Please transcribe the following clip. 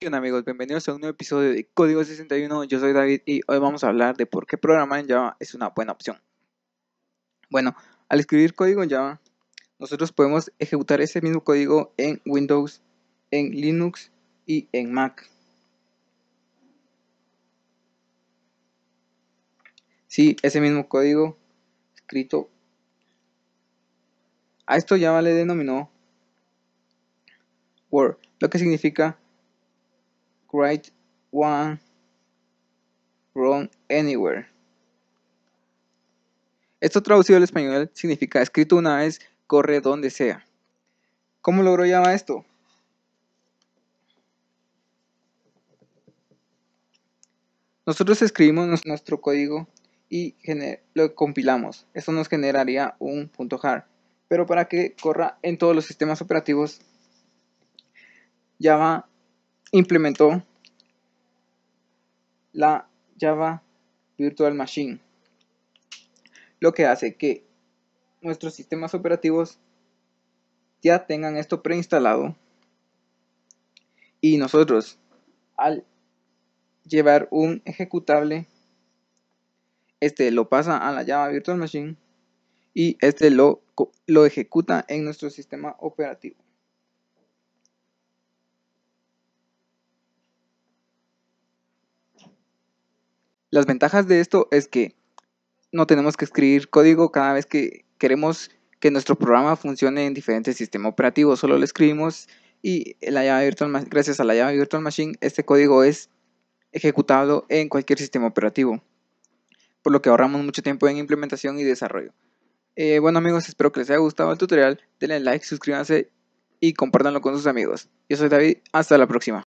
Bien amigos, bienvenidos a un nuevo episodio de Código 61, yo soy David y hoy vamos a hablar de por qué programar en Java es una buena opción. Bueno, al escribir código en Java, nosotros podemos ejecutar ese mismo código en Windows, en Linux y en Mac. Sí, ese mismo código escrito a esto ya le denominó Word, lo que significa Write One Wrong Anywhere. Esto traducido al español significa escrito una vez, corre donde sea. ¿Cómo logró llamar esto? Nosotros escribimos nuestro código y lo compilamos. Esto nos generaría un punto .jar pero para que corra en todos los sistemas operativos, Java implementó la Java Virtual Machine, lo que hace que nuestros sistemas operativos ya tengan esto preinstalado y nosotros al llevar un ejecutable este lo pasa a la Java Virtual Machine y este lo, lo ejecuta en nuestro sistema operativo. Las ventajas de esto es que no tenemos que escribir código cada vez que queremos que nuestro programa funcione en diferentes sistemas operativos, solo lo escribimos y la virtual, gracias a la llave virtual machine este código es ejecutado en cualquier sistema operativo, por lo que ahorramos mucho tiempo en implementación y desarrollo. Eh, bueno amigos, espero que les haya gustado el tutorial. Denle like, suscríbanse y compártanlo con sus amigos. Yo soy David, hasta la próxima.